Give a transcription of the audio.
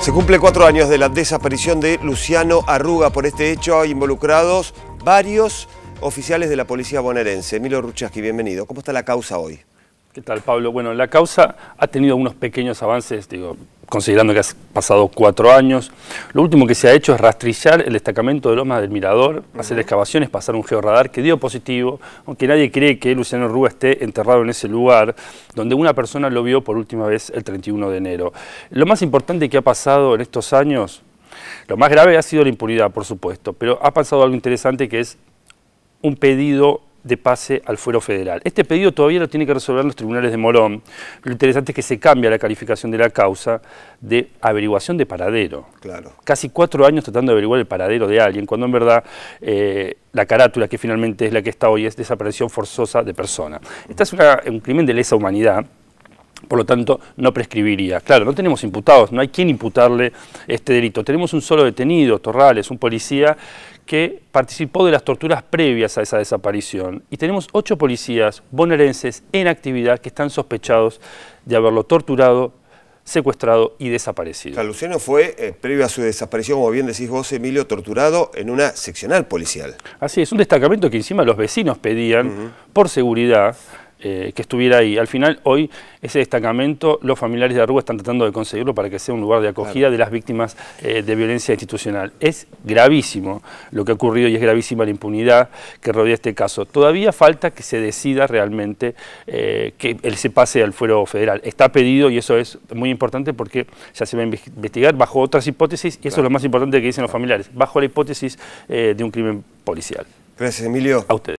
Se cumple cuatro años de la desaparición de Luciano Arruga. Por este hecho hay involucrados varios oficiales de la policía bonaerense. Emilio Ruchaski, bienvenido. ¿Cómo está la causa hoy? ¿Qué tal, Pablo? Bueno, la causa ha tenido unos pequeños avances, digo, considerando que has pasado cuatro años. Lo último que se ha hecho es rastrillar el destacamento de Loma del Mirador, hacer excavaciones, pasar un georradar que dio positivo, aunque nadie cree que Luciano Rúa esté enterrado en ese lugar, donde una persona lo vio por última vez el 31 de enero. Lo más importante que ha pasado en estos años, lo más grave ha sido la impunidad, por supuesto, pero ha pasado algo interesante que es un pedido de pase al fuero federal. Este pedido todavía lo tiene que resolver los tribunales de Morón. Lo interesante es que se cambia la calificación de la causa de averiguación de paradero. Claro. Casi cuatro años tratando de averiguar el paradero de alguien, cuando en verdad eh, la carátula, que finalmente es la que está hoy, es desaparición forzosa de persona. Este es un crimen de lesa humanidad por lo tanto no prescribiría. Claro, no tenemos imputados, no hay quien imputarle este delito. Tenemos un solo detenido, Torrales, un policía que participó de las torturas previas a esa desaparición. Y tenemos ocho policías bonaerenses en actividad que están sospechados de haberlo torturado, secuestrado y desaparecido. la fue, eh, previo a su desaparición, como bien decís vos, Emilio, torturado en una seccional policial. Así es, un destacamento que encima los vecinos pedían por seguridad eh, que estuviera ahí. Al final, hoy, ese destacamento, los familiares de Aruba están tratando de conseguirlo para que sea un lugar de acogida de las víctimas eh, de violencia institucional. Es gravísimo lo que ha ocurrido y es gravísima la impunidad que rodea este caso. Todavía falta que se decida realmente eh, que él se pase al fuero federal. Está pedido y eso es muy importante porque ya se va a investigar bajo otras hipótesis y eso es lo más importante que dicen los familiares, bajo la hipótesis de un crimen policial. Gracias, Emilio. A ustedes.